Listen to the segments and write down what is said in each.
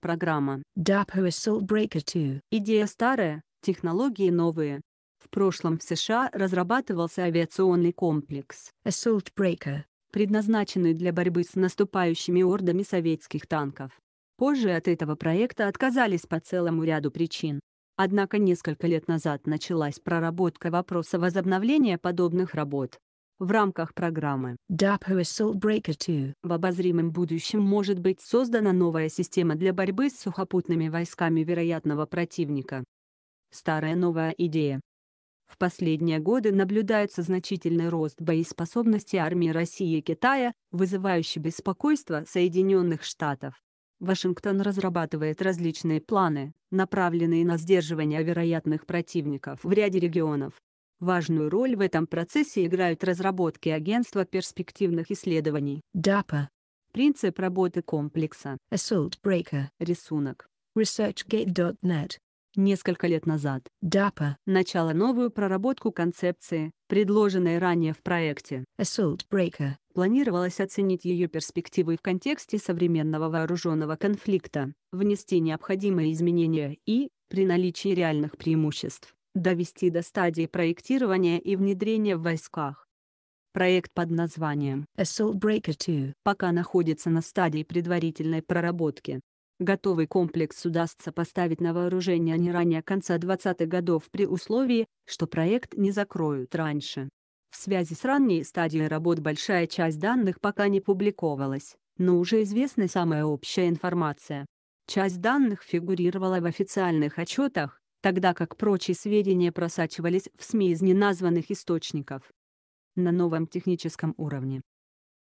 Программа DAPO Assault Breaker 2. Идея старая, технологии новые. В прошлом в США разрабатывался авиационный комплекс Assault Breaker, предназначенный для борьбы с наступающими ордами советских танков. Позже от этого проекта отказались по целому ряду причин. Однако несколько лет назад началась проработка вопроса возобновления подобных работ в рамках программы DAPO Assault Breaker 2. В обозримом будущем может быть создана новая система для борьбы с сухопутными войсками вероятного противника. Старая новая идея. В последние годы наблюдается значительный рост боеспособности армии России и Китая, вызывающий беспокойство Соединенных Штатов. Вашингтон разрабатывает различные планы, направленные на сдерживание вероятных противников в ряде регионов. Важную роль в этом процессе играют разработки Агентства перспективных исследований. DAPA. Принцип работы комплекса. Assault Breaker. Рисунок. ResearchGate.net. Несколько лет назад DAPA начала новую проработку концепции, предложенной ранее в проекте Assault Breaker. Планировалось оценить ее перспективы в контексте современного вооруженного конфликта, внести необходимые изменения и, при наличии реальных преимуществ, довести до стадии проектирования и внедрения в войсках. Проект под названием Assault Breaker 2 пока находится на стадии предварительной проработки. Готовый комплекс удастся поставить на вооружение не ранее конца 20-х годов при условии, что проект не закроют раньше. В связи с ранней стадией работ большая часть данных пока не публиковалась, но уже известна самая общая информация. Часть данных фигурировала в официальных отчетах, тогда как прочие сведения просачивались в СМИ из неназванных источников на новом техническом уровне.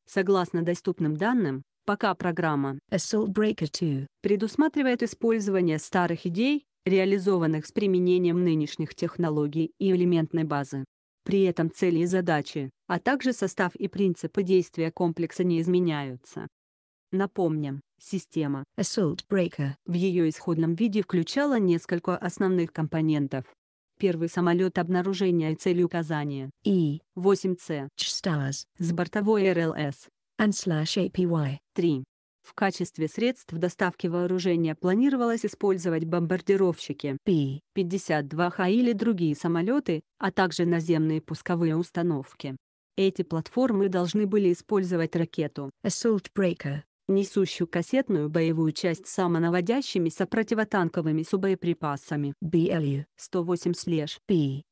Согласно доступным данным, пока программа Assault Breaker 2 предусматривает использование старых идей, реализованных с применением нынешних технологий и элементной базы. При этом цели и задачи, а также состав и принципы действия комплекса не изменяются. Напомним, система Assault Breaker в ее исходном виде включала несколько основных компонентов. Первый самолет обнаружения и цели указания и e. 8C Stars с бортовой РЛС and slash APY 3. В качестве средств доставки вооружения планировалось использовать бомбардировщики P-52Х или другие самолеты, а также наземные пусковые установки. Эти платформы должны были использовать ракету Assault Breaker несущую кассетную боевую часть самонаводящимися противотанковыми субоеприпасами BLU 108-P.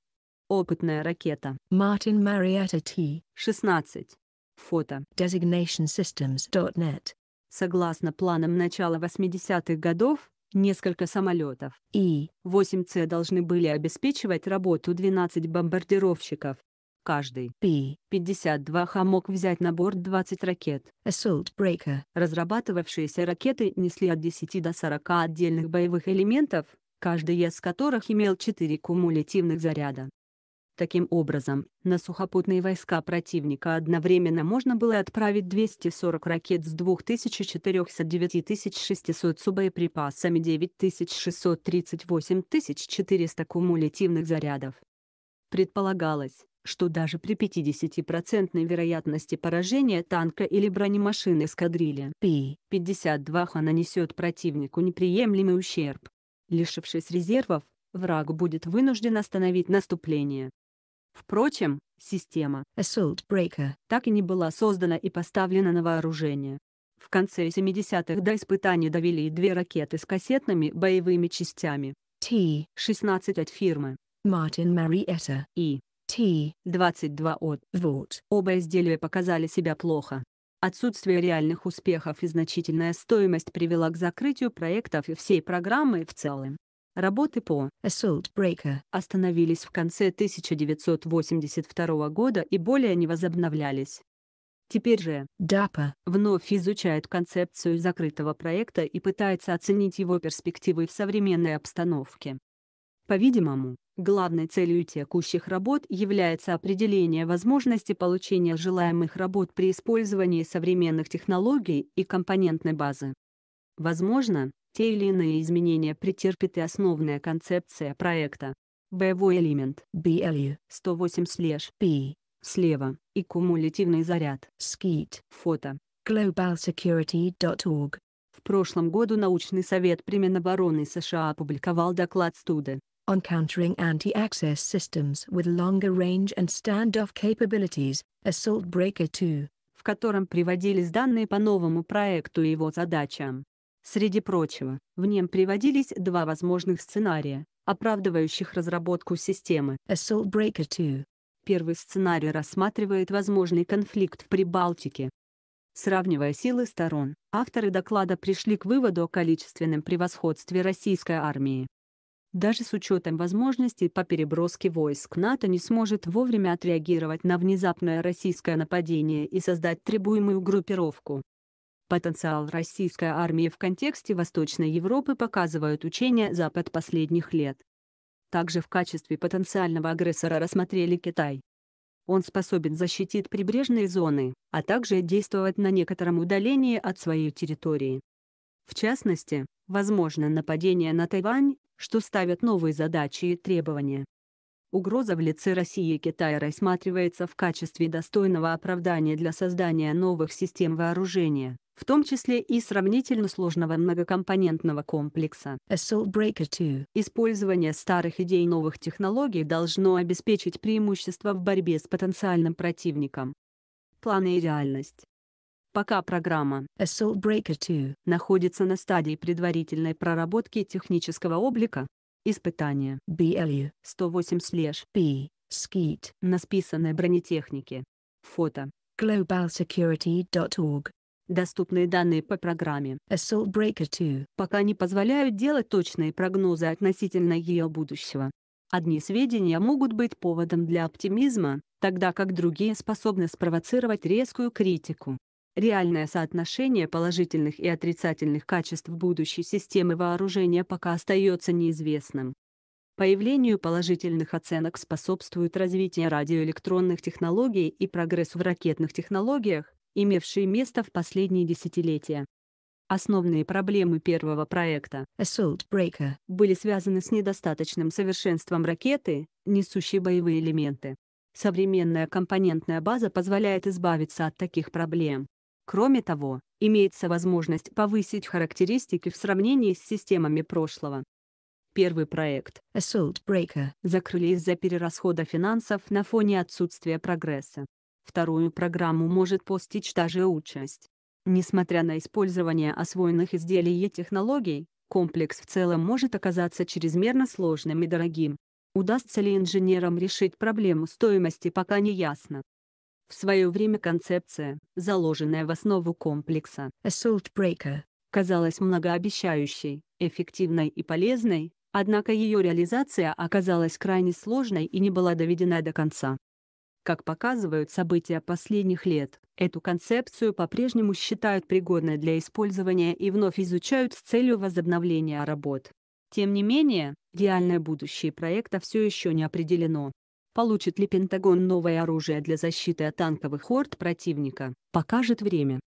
Опытная ракета. Martin Marietta T. 16. Фото. designationsystems.net Согласно планам начала 80-х годов, несколько самолетов И-8С e. должны были обеспечивать работу 12 бомбардировщиков, каждый. Пи-52 «Хамок» взять на борт 20 ракет. Assault Breaker. Разрабатывавшиеся ракеты несли от 10 до 40 отдельных боевых элементов, каждый из которых имел 4 кумулятивных заряда. Таким образом, на сухопутные войска противника одновременно можно было отправить 240 ракет с 2400-9600 с боеприпасами 9638-400 кумулятивных зарядов. Предполагалось, что даже при 50% вероятности поражения танка или бронемашины эскадрилья Пи-52 Х нанесет противнику неприемлемый ущерб. Лишившись резервов, враг будет вынужден остановить наступление. Впрочем, система Assault Breaker так и не была создана и поставлена на вооружение. В конце 70-х до испытаний довели две ракеты с кассетными боевыми частями т 16 от фирмы Мартин Marietta и Т-22 от вот Оба изделия показали себя плохо. Отсутствие реальных успехов и значительная стоимость привела к закрытию проектов и всей программы в целом. Работы по Assault Breaker остановились в конце 1982 года и более не возобновлялись. Теперь же DAPA вновь изучает концепцию закрытого проекта и пытается оценить его перспективы в современной обстановке. По-видимому, Главной целью текущих работ является определение возможности получения желаемых работ при использовании современных технологий и компонентной базы. Возможно, те или иные изменения претерпит и основная концепция проекта. Боевой элемент BLU 108-B слева и кумулятивный заряд. Skeet. Фото. globalsecurity.org в прошлом году научный совет при Минобороны США опубликовал доклад Студы, on countering anti-access systems with longer range and standoff capabilities, Assault Breaker 2, в котором приводились данные по новому проекту и его задачам. Среди прочего, в нем приводились два возможных сценария, оправдывающих разработку системы. Assault Breaker 2. Первый сценарий рассматривает возможный конфликт в Прибалтике. Сравнивая силы сторон, авторы доклада пришли к выводу о количественном превосходстве российской армии даже с учетом возможностей по переброске войск НАТО не сможет вовремя отреагировать на внезапное российское нападение и создать требуемую группировку. Потенциал российской армии в контексте Восточной Европы показывают учения Запад последних лет. Также в качестве потенциального агрессора рассмотрели Китай. Он способен защитить прибрежные зоны, а также действовать на некотором удалении от своей территории. В частности, возможно нападение на Тайвань что ставят новые задачи и требования. Угроза в лице России и Китая рассматривается в качестве достойного оправдания для создания новых систем вооружения, в том числе и сравнительно сложного многокомпонентного комплекса. Использование старых идей новых технологий должно обеспечить преимущество в борьбе с потенциальным противником. Планы и реальность Пока программа Assault Breaker 2 находится на стадии предварительной проработки технического облика, испытания BLU 108-P Skeet на списанной бронетехнике. Фото globalsecurity.org Доступные данные по программе Assault Breaker 2 пока не позволяют делать точные прогнозы относительно ее будущего. Одни сведения могут быть поводом для оптимизма, тогда как другие способны спровоцировать резкую критику. Реальное соотношение положительных и отрицательных качеств будущей системы вооружения пока остается неизвестным. Появлению положительных оценок способствует развитие радиоэлектронных технологий и прогресс в ракетных технологиях, имевшие место в последние десятилетия. Основные проблемы первого проекта Assault Breaker были связаны с недостаточным совершенством ракеты, несущей боевые элементы. Современная компонентная база позволяет избавиться от таких проблем. Кроме того, имеется возможность повысить характеристики в сравнении с системами прошлого. Первый проект Assault Breaker закрыли из-за перерасхода финансов на фоне отсутствия прогресса. Вторую программу может постичь та же участь. Несмотря на использование освоенных изделий и технологий, комплекс в целом может оказаться чрезмерно сложным и дорогим. Удастся ли инженерам решить проблему стоимости пока не ясно. В свое время концепция, заложенная в основу комплекса Assault Breaker, казалась многообещающей, эффективной и полезной, однако ее реализация оказалась крайне сложной и не была доведена до конца. Как показывают события последних лет, эту концепцию по-прежнему считают пригодной для использования и вновь изучают с целью возобновления работ. Тем не менее, реальное будущее проекта все еще не определено. Получит ли Пентагон новое оружие для защиты от танковых орд противника, покажет время.